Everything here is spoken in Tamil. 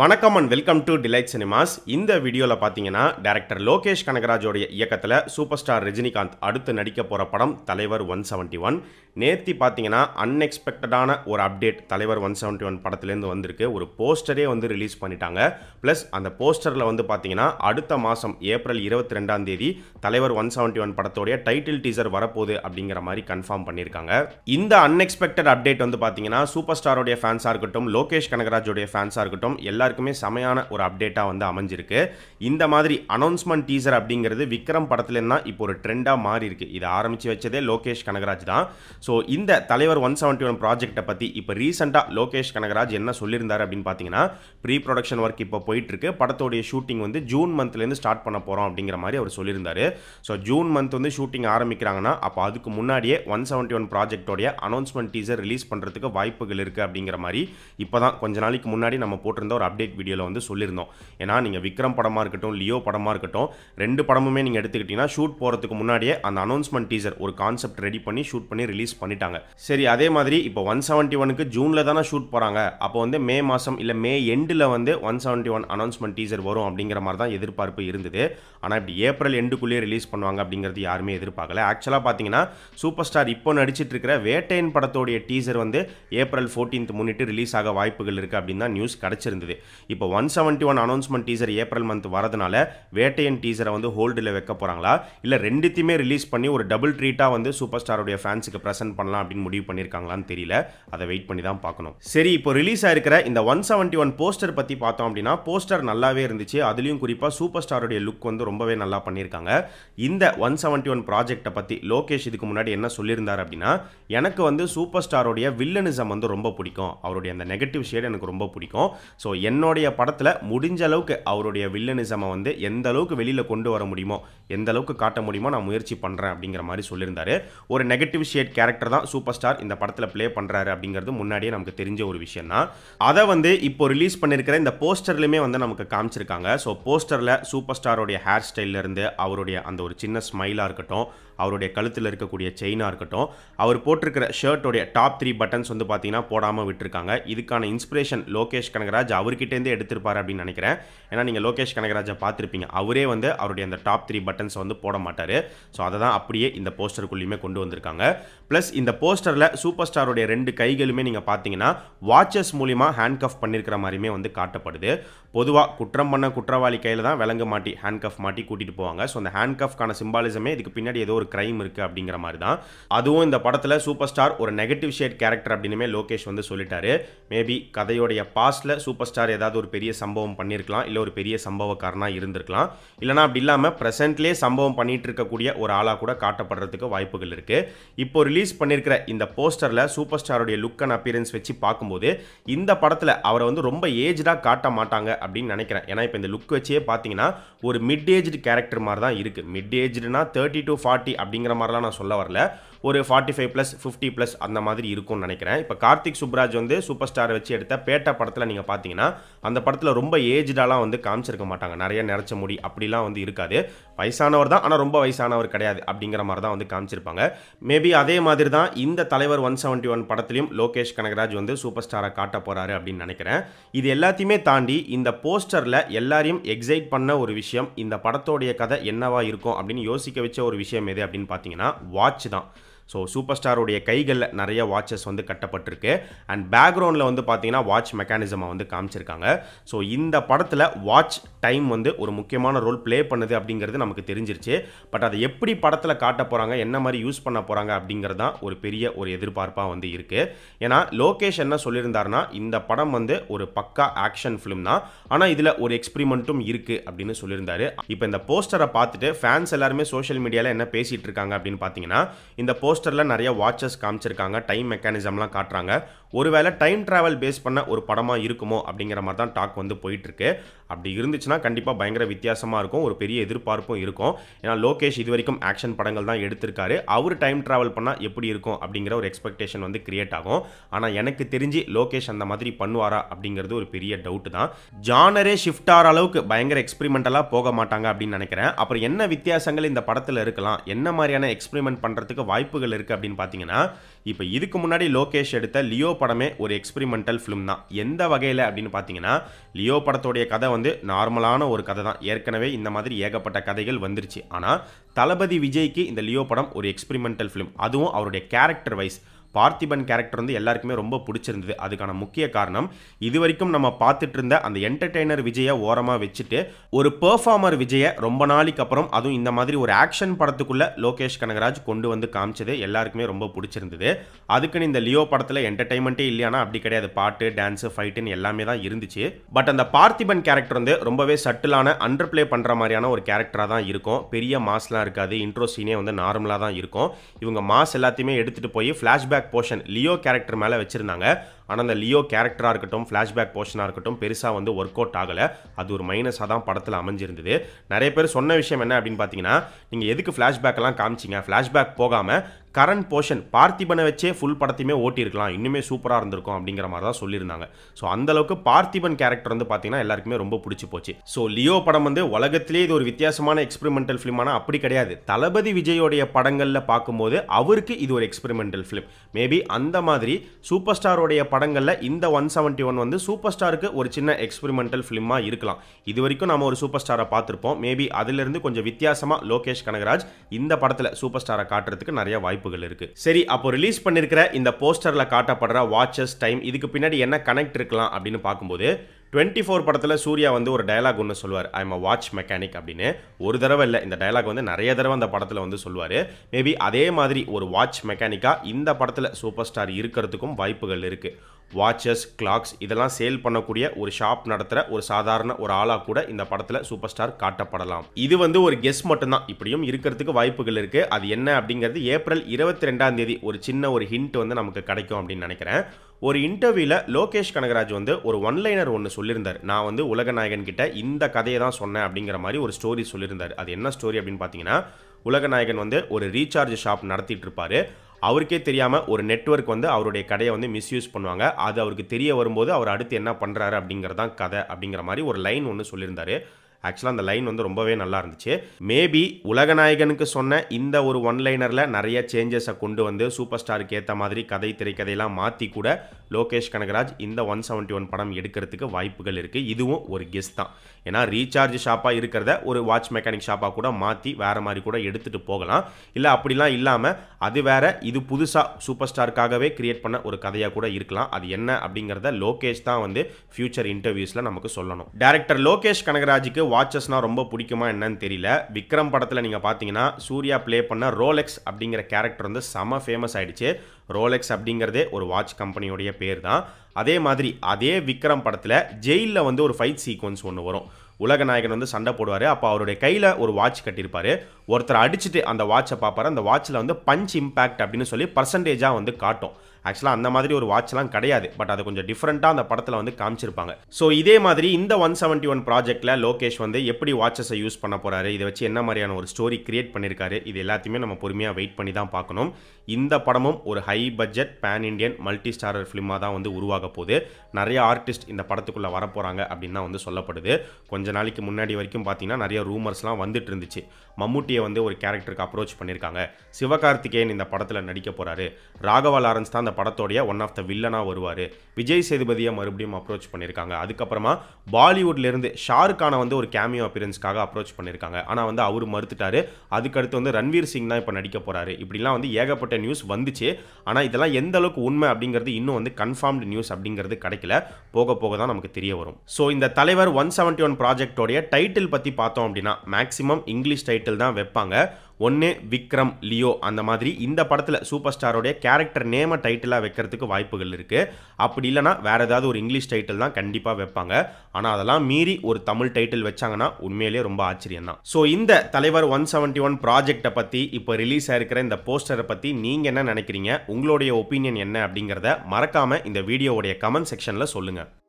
வணக்கம் and welcome to Delight Cinemas இந்த வீடியோவில் பார்த்தீங்கன்னா டேரக்டர் லோகேஷ் கனகராஜோடைய இயக்கத்தில் சூப்பர் ஸ்டார் ரஜினிகாந்த் அடுத்து நடிக்க போகிற படம் தலைவர் ஒன் செவன்ட்டி ஒன் நேற்று பார்த்தீங்கன்னா அன்எக்ஸ்பெக்டடான ஒரு அப்டேட் தலைவர் ஒன் செவன்ட்டி ஒன் படத்துலேருந்து வந்திருக்கு ஒரு போஸ்டரே வந்து ரிலீஸ் பண்ணிட்டாங்க ப்ளஸ் அந்த போஸ்டரில் வந்து பார்த்தீங்கன்னா அடுத்த மாதம் ஏப்ரல் இருபத்தி ரெண்டாம் தேதி தலைவர் ஒன் செவன்டி ஒன் படத்தோடைய டைட்டில் டீசர் வரப்போகுது அப்படிங்கிற மாதிரி கன்ஃபார்ம் பண்ணியிருக்காங்க இந்த அன்எக்ஸ்பெக்டட் அப்டேட் வந்து பார்த்தீங்கன்னா சூப்பர் ஸ்டாரோடைய ஃபேன்ஸாக இருக்கட்டும் லோகேஷ் கனகராஜோடைய ஃபேன்ஸாக இருக்கட்டும் எல்லா எல்லாருக்குமே செமையான ஒரு அப்டேட்டாக வந்து அமைஞ்சிருக்கு இந்த மாதிரி அனௌன்ஸ்மெண்ட் டீசர் அப்படிங்கிறது விக்ரம் தான் இப்போ ஒரு ட்ரெண்டாக மாறி இருக்கு இதை ஆரம்பித்து வச்சதே லோகேஷ் கனகராஜ் தான் ஸோ இந்த தலைவர் ஒன் செவன்ட்டி ஒன் ப்ராஜெக்ட்டை பற்றி இப்போ ரீசெண்டாக லோகேஷ் கனகராஜ் என்ன சொல்லியிருந்தார் அப்படின்னு பார்த்தீங்கன்னா ப்ரீ ப்ரொடக்ஷன் ஒர்க் இப்போ போயிட்டுருக்கு படத்தோடைய ஷூட்டிங் வந்து ஜூன் மந்த்லேருந்து ஸ்டார்ட் பண்ண போகிறோம் அப்படிங்கிற மாதிரி அவர் சொல்லியிருந்தார் ஸோ ஜூன் மந்த் வந்து ஷூட்டிங் ஆரம்பிக்கிறாங்கன்னா அப்போ அதுக்கு முன்னாடியே ஒன் செவன்ட்டி ஒன் ப்ராஜெக்டோடைய அனௌன்ஸ்மெண்ட் டீசர் ரிலீஸ் பண்ணுறதுக்கு வாய்ப்புகள் இருக்குது அப்படிங்கிற மாதிரி இப்போ தான் கொஞ்ச நாளைக்கு முன்னாடி நம்ம போட்டிருந்த ஒரு அப்டேட் வீடியோவில் வந்து சொல்லியிருந்தோம் ஏன்னா நீங்கள் விக்ரம் படமாக இருக்கட்டும் லியோ படமாக இருக்கட்டும் ரெண்டு படமுமே நீங்கள் எடுத்துக்கிட்டிங்கன்னா ஷூட் போகிறதுக்கு முன்னாடியே அந்த அனௌன்ஸ்மெண்ட் டீசர் ஒரு கான்செப்ட் ரெடி பண்ணி ஷூட் பண்ணி ரிலீஸ் பண்ணிட்டாங்க சரி அதே மாதிரி இப்போ ஒன் செவன்ட்டி ஒனுக்கு ஜூனில் தானே ஷூட் போகிறாங்க அப்போ வந்து மே மாதம் இல்லை மே எண்டில் வந்து one seventy one announcement teaser வரும் அப்படிங்கிற மாதிரி தான் எதிர்பார்ப்பு இருந்தது ஆனால் இப்படி ஏப்ரல் எண்டுக்குள்ளேயே ரிலீஸ் பண்ணுவாங்க அப்படிங்கிறது யாருமே எதிர்பார்க்கல ஆக்சுவலாக பார்த்தீங்கன்னா சூப்பர் ஸ்டார் இப்போ நடிச்சிட்டு இருக்கிற வேட்டையன் படத்தோடைய டீசர் வந்து ஏப்ரல் ஃபோர்டீன்த் முன்னிட்டு ரிலீஸ் ஆக வாய்ப்புகள் இருக்குது அப்படின்னு தான் நியூஸ் கிடச்சிருந்தது இப்போ one seventy one announcement teaser April month வரதுனால வேட்டையன் டீசரை வந்து ஹோல்டில் வைக்க போகிறாங்களா இல்லை ரெண்டுத்தையுமே ரிலீஸ் பண்ணி ஒரு டபுள் ட்ரீட்டாக வந்து சூப்பர் ஸ்டாருடைய ஃபேன்ஸுக்கு ப்ரெசென்ட் பண்ணலாம் அப்படின்னு முடிவு பண்ணியிருக்காங்களான்னு தெரியல அதை வெயிட் பண்ணி தான் பார்க்கணும் சரி இப்போ ரிலீஸ் ஆயிருக்கிற இந்த ஒன் செவன்ட்டி ஒன் போஸ்டர் பற்றி பார்த்தோம் அப்படின்னா போஸ்டர் நல்லாவே இருந்துச்சு அதுலேயும் குறிப்பாக சூப்பர் ஸ்டாருடைய லுக் வந்து ரொம்பவே நல்லா பண்ணியிருக்காங்க இந்த ஒன் செவன்ட்டி ஒன் ப்ராஜெக்டை பற்றி லோகேஷ் இதுக்கு முன்னாடி என்ன சொல்லியிருந்தார் அப்படின்னா எனக்கு வந்து சூப்பர் ஸ்டாருடைய வில்லனிசம் வந்து ரொம்ப பிடிக்கும் அவருடைய அந்த நெகட்டிவ் ஷேட் எனக்கு ரொம்ப பிடிக்கும் ஸோ என்னுடைய படத்தில் முடிஞ்ச அளவுக்கு அவருடைய வில்லனிசமை வந்து எந்த அளவுக்கு வெளியில் கொண்டு வர முடியுமோ எந்த அளவுக்கு காட்ட முடியுமோ நான் முயற்சி பண்ணுறேன் அப்படிங்கிற மாதிரி சொல்லியிருந்தாரு ஒரு நெகட்டிவ் ஷேட் கேரக்டர் தான் சூப்பர் ஸ்டார் இந்த படத்தில் ப்ளே பண்ணுறாரு அப்படிங்கிறது முன்னாடியே நமக்கு தெரிஞ்ச ஒரு விஷயம் தான் அதை வந்து இப்போ ரிலீஸ் பண்ணியிருக்கிற இந்த போஸ்டர்லையுமே வந்து நமக்கு காமிச்சிருக்காங்க ஸோ போஸ்டரில் சூப்பர் ஸ்டாரோடைய ஹேர் ஸ்டைல்லேருந்து அவருடைய அந்த ஒரு சின்ன ஸ்மைலாக இருக்கட்டும் அவருடைய கழுத்தில் இருக்கக்கூடிய செயினாக இருக்கட்டும் அவர் போட்டிருக்கிற ஷர்ட்டோடைய டாப் த்ரீ பட்டன்ஸ் வந்து பார்த்தீங்கன்னா போடாமல் விட்டுருக்காங்க இதுக்கான இன்ஸ்பிரேஷன் லோகேஷ் கனகராஜ் அவர்கிட்டேருந்தே எடுத்திருப்பார் அப்படின்னு நினைக்கிறேன் ஏன்னா நீங்கள் லோகேஷ் கனகராஜை பார்த்துருப்பீங்க அவரே வந்து அவருடைய அந்த டாப் த்ரீ பட்டன்ஸ் வந்து போட மாட்டார் ஸோ அதை தான் அப்படியே இந்த போஸ்டருக்குள்ளேயுமே கொண்டு வந்திருக்காங்க ப்ளஸ் இந்த போஸ்டரில் சூப்பர் ஸ்டாரோடைய ரெண்டு கைகளுமே நீங்கள் பார்த்தீங்கன்னா வாட்சஸ் மூலிமா ஹேண்ட் கஃப் பண்ணியிருக்கிற மாதிரியுமே வந்து காட்டப்படுது பொதுவாக குற்றம் பண்ண குற்றவாளி கையில் தான் விலங்கு மாட்டி ஹேண்ட் கஃப் மாட்டி கூட்டிகிட்டு போவாங்க ஸோ அந்த ஹேண்ட் கஃப்கான சிம்பாலிசமே இதுக்கு பின்னாடி ஏதோ ஒரு கிரைம் இருக்குது அப்படிங்கிற மாதிரி தான் அதுவும் இந்த படத்தில் சூப்பர் ஸ்டார் ஒரு நெகட்டிவ் ஷேட் கேரக்டர் அப்படின்னுமே லோகேஷ் வந்து சொல்லிட்டாரு மேபி கதையோடைய பாஸ்டில் சூப்பர் ஸ்டார் ஏதாவது ஒரு பெரிய சம்பவம் பண்ணியிருக்கலாம் இல்லை ஒரு பெரிய சம்பவக்காரனாக இருந்திருக்கலாம் இல்லைனா அப்படி இல்லாமல் ப்ரெசென்ட்லேயே சம்பவம் பண்ணிட்டு இருக்கக்கூடிய ஒரு ஆளாக கூட காட்டப்படுறதுக்கு வாய்ப்புகள் இருக்குது இப்போ ரிலீஸ் பண்ணியிருக்கிற இந்த போஸ்டரில் சூப்பர் ஸ்டாருடைய லுக் அண்ட் அப்பியரன்ஸ் வச்சு பார்க்கும்போது இந்த படத்தில் அவரை வந்து ரொம்ப ஏஜ்டாக காட்ட மாட்டாங்க அப்படின்னு நினைக்கிறேன் ஏன்னா இப்போ இந்த லுக் வச்சே பார்த்தீங்கன்னா ஒரு மிட் ஏஜ்டு கேரக்டர் மாதிரி தான் இருக்குது மிட் ஏஜ்டுனா தேர்ட்டி டு ஃபார்ட்டி அப்படிங்கிற மாதிரிலாம் நான் சொல்ல வரல ஒரு forty five plus fifty plus அந்த மாதிரி இருக்கும்னு நினைக்கிறேன் இப்போ கார்த்திக் சுப்ராஜ் வந்து சூப்பர் ஸ்டாரை வச்சு எடுத்த பேட்டா படத்தில் நீங்கள் பார்த்தீங்கன்னா அந்த படத்தில் ரொம்ப ஏஜ்டாலாம் வந்து காமிச்சிருக்க மாட்டாங்க நிறைய நிறச்ச முடி அப்படிலாம் வந்து இருக்காது வயசானவர் தான் ஆனால் ரொம்ப வயசானவர் கிடையாது அப்படிங்கிற மாதிரி தான் வந்து காமிச்சிருப்பாங்க மேபி அதே மாதிரி தான் இந்த தலைவர் ஒன் செவன்ட்டி ஒன் படத்துலையும் லோகேஷ் கனகராஜ் வந்து சூப்பர் ஸ்டாரை காட்ட போகிறாரு அப்படின்னு நினைக்கிறேன் இது எல்லாத்தையுமே தாண்டி இந்த போஸ்டரில் எல்லாரையும் எக்ஸைட் பண்ண ஒரு விஷயம் இந்த படத்தோடைய கதை என்னவா இருக்கும் அப்படின்னு யோசிக்க வச்ச ஒரு விஷயம் எது அப்படின்னு பார்த்தீங்கன்னா வாட்ச் தான் ஸோ சூப்பர் ஸ்டாருடைய கைகளில் நிறைய வாட்சஸ் வந்து கட்டப்பட்டிருக்கு அண்ட் பேக்ரவுண்டில் வந்து பார்த்தீங்கன்னா வாட்ச் மெக்கானிசமாக வந்து காமிச்சிருக்காங்க ஸோ இந்த படத்தில் வாட்ச் டைம் வந்து ஒரு முக்கியமான ரோல் ப்ளே பண்ணுது அப்படிங்கிறது நமக்கு தெரிஞ்சிருச்சு பட் அதை எப்படி படத்தில் காட்ட போகிறாங்க என்ன மாதிரி யூஸ் பண்ண போகிறாங்க அப்படிங்கிறது தான் ஒரு பெரிய ஒரு எதிர்பார்ப்பாக வந்து இருக்குது ஏன்னா லோகேஷ் என்ன சொல்லியிருந்தாருன்னா இந்த படம் வந்து ஒரு பக்கா ஆக்ஷன் ஃபிலிம் தான் ஆனால் இதில் ஒரு எக்ஸ்பிரிமெண்ட்டும் இருக்குது அப்படின்னு சொல்லியிருந்தாரு இப்போ இந்த போஸ்டரை பார்த்துட்டு ஃபேன்ஸ் எல்லாருமே சோஷியல் மீடியாவில் என்ன பேசிகிட்டு இருக்காங்க அப்படின்னு பார்த்தீங்கன்னா இந்த போஸ்டர் போஸ்டரில் நிறைய வாட்சஸ் காமிச்சிருக்காங்க டைம் மெக்கானிசம்லாம் காட்டுறாங்க ஒருவேளை டைம் ட்ராவல் பேஸ் பண்ண ஒரு படமாக இருக்குமோ அப்படிங்கிற மாதிரி தான் டாக் வந்து போயிட்டுருக்கு அப்படி இருந்துச்சுன்னா கண்டிப்பாக பயங்கர வித்தியாசமாக இருக்கும் ஒரு பெரிய எதிர்பார்ப்பும் இருக்கும் ஏன்னா லோகேஷ் இது வரைக்கும் ஆக்ஷன் படங்கள் தான் எடுத்திருக்காரு அவர் டைம் ட்ராவல் பண்ணால் எப்படி இருக்கும் அப்படிங்கிற ஒரு எக்ஸ்பெக்டேஷன் வந்து கிரியேட் ஆகும் ஆனால் எனக்கு தெரிஞ்சு லோகேஷ் அந்த மாதிரி பண்ணுவாரா அப்படிங்கிறது ஒரு பெரிய டவுட்டு தான் ஜானரே ஷிஃப்ட் ஆகிற அளவுக்கு பயங்கர எக்ஸ்பிரிமெண்டலாக போக மாட்டாங்க அப்படின்னு நினைக்கிறேன் அப்புறம் என்ன வித்தியாசங்கள் இந்த படத்தில் இருக்கலாம் என்ன மாதிரியான எக்ஸ்பிரிமெண்ட் பண்ணுறதுக்கு வாய்ப்பு வாய்ப்புகள் இருக்குது அப்படின்னு பார்த்தீங்கன்னா இப்போ இதுக்கு முன்னாடி லோகேஷ் எடுத்த லியோ படமே ஒரு எக்ஸ்பிரிமெண்டல் ஃபிலிம் தான் எந்த வகையில் அப்படின்னு பார்த்தீங்கன்னா லியோ படத்துடைய கதை வந்து நார்மலான ஒரு கதை தான் ஏற்கனவே இந்த மாதிரி ஏகப்பட்ட கதைகள் வந்துருச்சு ஆனால் தளபதி விஜய்க்கு இந்த லியோ படம் ஒரு எக்ஸ்பிரிமெண்டல் ஃபிலிம் அதுவும் அவருடைய கேரக்டர் வைஸ் பார்த்திபன் கேரக்டர் வந்து எல்லாருக்குமே ரொம்ப பிடிச்சிருந்தது அதுக்கான முக்கிய காரணம் இது வரைக்கும் நம்ம பார்த்துட்டு இருந்த அந்த என்டர்டெய்னர் விஜயை ஓரமாக வச்சுட்டு ஒரு பெர்ஃபார்மர் விஜயை ரொம்ப நாளைக்கு அப்புறம் அதுவும் இந்த மாதிரி ஒரு ஆக்ஷன் படத்துக்குள்ளே லோகேஷ் கனகராஜ் கொண்டு வந்து காமிச்சது எல்லாருக்குமே ரொம்ப பிடிச்சிருந்தது அதுக்குன்னு இந்த லியோ படத்தில் என்டர்டைன்மெண்ட்டே இல்லையானா அப்படி கிடையாது பாட்டு டான்ஸு ஃபைட்டுன்னு எல்லாமே தான் இருந்துச்சு பட் அந்த பார்த்திபன் கேரக்டர் வந்து ரொம்பவே சட்டிலான அண்டர் பிளே பண்ணுற மாதிரியான ஒரு கேரக்டராக தான் இருக்கும் பெரிய மாஸ்லாம் இருக்காது இன்ட்ரோ சீனே வந்து நார்மலாக தான் இருக்கும் இவங்க மாஸ் எல்லாத்தையுமே எடுத்துகிட்டு போய் flashback back portion Leo character மேலே வச்சிருந்தாங்க ஆனால் அந்த லியோ கேரக்டராக இருக்கட்டும் ஃப்ளாஷ்பேக் போர்ஷனாக இருக்கட்டும் பெருசாக வந்து ஒர்க் அவுட் ஆகலை அது ஒரு மைனஸாக தான் படத்தில் அமைஞ்சிருந்தது நிறைய பேர் சொன்ன விஷயம் என்ன அப்படின்னு பார்த்தீங்கன்னா நீங்கள் எதுக்கு ஃப்ளாஷ்பேக்கெல்லாம் காமிச்சிங்க ஃப்ளாஷ்பேக் போகாமல் கரண்ட் போர்ஷன் பார்த்திபனை வச்சே ஃபுல் படத்தையுமே ஓட்டியிருக்கலாம் இன்னுமே சூப்பராக இருந்திருக்கும் அப்படிங்கிற மாதிரி தான் சொல்லியிருந்தாங்க ஸோ அந்தளவுக்கு பார்த்திபன் கேரக்டர் வந்து பார்த்தீங்கன்னா எல்லாருக்குமே ரொம்ப பிடிச்சி போச்சு ஸோ லியோ படம் வந்து உலகத்திலே இது ஒரு வித்தியாசமான எக்ஸ்பெரிமெண்டல் ஆனால் அப்படி கிடையாது தளபதி விஜயோடைய படங்களில் பார்க்கும்போது அவருக்கு இது ஒரு எக்ஸ்பெரிமெண்டல் ஃபிலிம் மேபி அந்த மாதிரி சூப்பர் ஸ்டாரோடைய படம் படங்களில் இந்த ஒன் செவன்ட்டி ஒன் வந்து சூப்பர் ஸ்டாருக்கு ஒரு சின்ன எக்ஸ்பெரிமெண்டல் ஃபிலிமாக இருக்கலாம் இது வரைக்கும் நம்ம ஒரு சூப்பர் ஸ்டாரை பார்த்துருப்போம் மேபி அதிலிருந்து கொஞ்சம் வித்தியாசமாக லோகேஷ் கனகராஜ் இந்த படத்தில் சூப்பர் ஸ்டாரை காட்டுறதுக்கு நிறைய வாய்ப்புகள் இருக்கு சரி அப்போ ரிலீஸ் பண்ணிருக்கிற இந்த போஸ்டரில் காட்டப்படுற வாட்சஸ் டைம் இதுக்கு பின்னாடி என்ன கனெக்ட் இருக்கலாம் அப்படின்னு பார்க்கும்போது டுவெண்ட்டி ஃபோர் படத்தில் சூர்யா வந்து ஒரு டயலாக் ஒன்று சொல்லுவார் I'm a watch mechanic அப்படின்னு ஒரு தடவை இல்லை இந்த டயலாக் வந்து நிறைய தடவை அந்த படத்தில் வந்து சொல்லுவார் மேபி அதே மாதிரி ஒரு வாட்ச் மெக்கானிக்காக இந்த படத்தில் சூப்பர் ஸ்டார் இருக்கிறதுக்கும் வாய்ப்புகள் இருக்குது வாட்சஸ் கிளாக்ஸ் இதெல்லாம் சேல் பண்ணக்கூடிய ஒரு ஷாப் நடத்துகிற ஒரு சாதாரண ஒரு ஆளாக கூட இந்த படத்தில் சூப்பர் ஸ்டார் காட்டப்படலாம் இது வந்து ஒரு கெஸ் மட்டும்தான் இப்படியும் இருக்கிறதுக்கு வாய்ப்புகள் இருக்குது அது என்ன அப்படிங்கிறது ஏப்ரல் இருபத்தி ரெண்டாம் தேதி ஒரு சின்ன ஒரு ஹிண்ட் வந்து நமக்கு கிடைக்கும் அப்படின்னு நினைக்கிறேன் ஒரு இன்டர்வியூவில் லோகேஷ் கனகராஜ் வந்து ஒரு ஒன்லைனர் ஒன்று சொல்லியிருந்தார் நான் வந்து உலகநாயகன் கிட்ட இந்த கதையை தான் சொன்னேன் அப்படிங்கிற மாதிரி ஒரு ஸ்டோரி சொல்லியிருந்தார் அது என்ன ஸ்டோரி அப்படின்னு பார்த்தீங்கன்னா உலகநாயகன் வந்து ஒரு ரீசார்ஜ் ஷாப் நடத்திட்டு இருப்பாரு அவருக்கே தெரியாமல் ஒரு நெட்ஒர்க் வந்து அவருடைய கடையை வந்து மிஸ்யூஸ் பண்ணுவாங்க அது அவருக்கு தெரிய வரும்போது அவர் அடுத்து என்ன பண்ணுறாரு அப்படிங்கிறதான் கதை அப்படிங்கிற மாதிரி ஒரு லைன் ஒன்று சொல்லியிருந்தாரு ஆக்சுவலாக அந்த லைன் வந்து ரொம்பவே நல்லா இருந்துச்சு மேபி உலகநாயகனுக்கு சொன்ன இந்த ஒரு ஒன் லைனரில் நிறைய சேஞ்சஸை கொண்டு வந்து சூப்பர் ஸ்டாருக்கு ஏற்ற மாதிரி கதை திரைக்கதையெல்லாம் மாற்றி கூட லோகேஷ் கனகராஜ் இந்த ஒன் செவன்ட்டி ஒன் படம் எடுக்கிறதுக்கு வாய்ப்புகள் இருக்குது இதுவும் ஒரு கெஸ்ட் தான் ஏன்னா ரீசார்ஜ் ஷாப்பாக இருக்கிறத ஒரு வாட்ச் மெக்கானிக் ஷாப்பாக கூட மாற்றி வேறு மாதிரி கூட எடுத்துகிட்டு போகலாம் இல்லை அப்படிலாம் இல்லாமல் அது வேற இது புதுசாக சூப்பர் ஸ்டாருக்காகவே கிரியேட் பண்ண ஒரு கதையாக கூட இருக்கலாம் அது என்ன அப்படிங்கிறத லோகேஷ் தான் வந்து ஃபியூச்சர் இன்டர்வியூஸில் நமக்கு சொல்லணும் டேரக்டர் லோகேஷ் கனகராஜுக்கு வாட்சஸ்னால் ரொம்ப பிடிக்குமா என்னன்னு தெரியல விக்ரம் படத்தில் நீங்கள் பார்த்தீங்கன்னா சூர்யா ப்ளே பண்ண ரோலெக்ஸ் அப்படிங்கிற கேரக்டர் வந்து செம ஃபேமஸ் ஆகிடுச்சு ரோலெக்ஸ் அப்படிங்கிறதே ஒரு வாட்ச் கம்பெனியோடைய பேர் தான் அதே மாதிரி அதே விக்ரம் படத்தில் ஜெயிலில் வந்து ஒரு ஃபைட் சீக்வன்ஸ் ஒன்று வரும் உலக நாயகன் வந்து சண்டை போடுவார் அப்போ அவருடைய கையில் ஒரு வாட்ச் கட்டியிருப்பார் ஒருத்தர் அடிச்சுட்டு அந்த வாட்சை பார்ப்பார் அந்த வாட்சில் வந்து பஞ்ச் இம்பேக்ட் அப்படின்னு சொல்லி பர்சன்டேஜாக வந்து காட்டும் ஆக்சுவலாக அந்த மாதிரி ஒரு வாட்ச்லாம் கிடையாது பட் அது கொஞ்சம் டிஃப்ரெண்ட்டாக அந்த படத்தில் வந்து காமிச்சிருப்பாங்க ஸோ இதே மாதிரி இந்த ஒன் செவன்ட்டி ஒன் ப்ராஜெக்ட்டில் லோகேஷ் வந்து எப்படி வாட்சஸை யூஸ் பண்ண போகிறாரு இதை வச்சு என்ன மாதிரியான ஒரு ஸ்டோரி கிரியேட் பண்ணியிருக்காரு இது எல்லாத்தையுமே நம்ம பொறுமையாக வெயிட் பண்ணி தான் பார்க்கணும் இந்த படமும் ஒரு high budget pan Indian multi starrer ஃபிலிமாக தான் வந்து உருவாக போகுது நிறைய ஆர்டிஸ்ட் இந்த படத்துக்குள்ளே வரப்போகிறாங்க அப்படின்னு தான் வந்து சொல்லப்படுது கொஞ்ச நாளைக்கு முன்னாடி வரைக்கும் பார்த்தீங்கன்னா நிறைய ரூமர்ஸ்லாம் வந்துட்டு இருந்துச்சு மம்முட்டியை வந்து ஒரு கேரக்டருக்கு அப்ரோச் பண்ணியிருக்காங்க சிவகார்த்திகேயன் இந்த படத்தில் நடிக்க போகிறாரு ராகவா லாரன்ஸ் தான் அந்த படத்தோடைய ஒன் ஆஃப் த வில்லனாக வருவார் விஜய் சேதுபதியை மறுபடியும் அப்ரோச் பண்ணியிருக்காங்க அதுக்கப்புறமா பாலிவுட்லேருந்து ஷாருக்கானை வந்து ஒரு கேமியோ அப்பியரன்ஸ்க்காக அப்ரோச் பண்ணியிருக்காங்க ஆனால் வந்து அவர் மறுத்துட்டாரு அதுக்கடுத்து வந்து ரன்வீர் சிங் தான் இப்போ நடிக்க போகிறாரு இப்படிலாம் வந்து ஏகப்பட்ட நியூஸ் வந்துச்சு ஆனால் இதெல்லாம் எந்த அளவுக்கு உண்மை அப்படிங்கிறது இன்னும் வந்து கன்ஃபார்ம்டு நியூஸ் அப்படிங்கிறது கிடைக்கல போக போக தான் நமக்கு தெரிய வரும் ஸோ இந்த தலைவர் ஒன் செவன்ட்டி ஒன் ப்ராஜெக்டோடைய டைட்டில் பற்றி பார்த்தோம் அப்படின்னா மேக்ஸிமம் இங்கிலீஷ் டைட்டில் தான் வைப்பாங்க ஒன்று விக்ரம் லியோ அந்த மாதிரி இந்த படத்தில் சூப்பர் ஸ்டாரோடைய கேரக்டர் நேமை டைட்டிலாக வைக்கிறதுக்கு வாய்ப்புகள் இருக்குது அப்படி இல்லைனா வேறு ஏதாவது ஒரு இங்கிலீஷ் டைட்டில் தான் கண்டிப்பாக வைப்பாங்க ஆனால் அதெல்லாம் மீறி ஒரு தமிழ் டைட்டில் வச்சாங்கன்னா உண்மையிலேயே ரொம்ப ஆச்சரியம் தான் ஸோ இந்த தலைவர் ஒன் செவன்ட்டி ஒன் ப்ராஜெக்டை பற்றி இப்போ ரிலீஸ் ஆகிருக்கிற இந்த போஸ்டரை பற்றி நீங்கள் என்ன நினைக்கிறீங்க உங்களுடைய ஒப்பீனியன் என்ன அப்படிங்கிறத மறக்காமல் இந்த வீடியோவுடைய கமெண்ட் செக்ஷனில் சொல்லுங்கள்